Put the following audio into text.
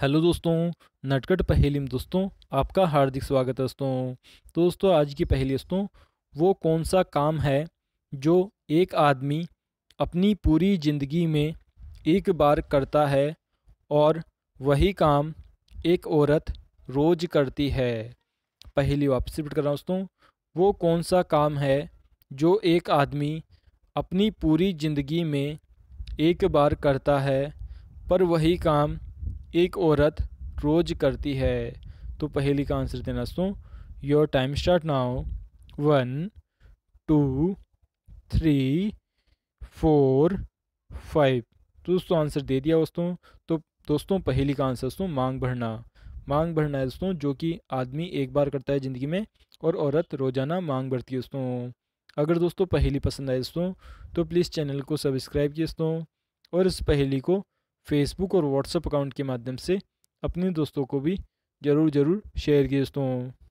hello दोस्तों नटकट पहेली में दोस्तों आपका हार्दिक स्वागत है दोस्तों तो दोस्तों आज की पहेली दोस्तों वो कौन सा काम है जो एक आदमी अपनी पूरी ज़िंदगी में एक बार करता है और वही काम एक औरत रोज़ करती है पहेली वापस रिपीट कर रहा हूँ दोस्तों वो कौन सा काम है जो एक आदमी अपनी पूरी ज़िंदगी में एक बार करता है पर वही काम एक औरत रोज़ करती है तो पहली का आंसर देना दोस्तों your time start now one two three four five तो दोस्तों आंसर दे दिया दोस्तों तो दोस्तों पहली का आंसर दोस्तों मांग भरना मांग भरना है दोस्तों जो कि आदमी एक बार करता है ज़िंदगी में और औरत रोज़ाना मांग भरती है दोस्तों अगर दोस्तों पहली पसंद आए दोस्तों तो प्लीज़ चैनल को सब्सक्राइब किए दोस्तों और इस पहली को फेसबुक और व्हाट्सएप अकाउंट के माध्यम से अपने दोस्तों को भी ज़रूर ज़रूर शेयर किए दोस्तों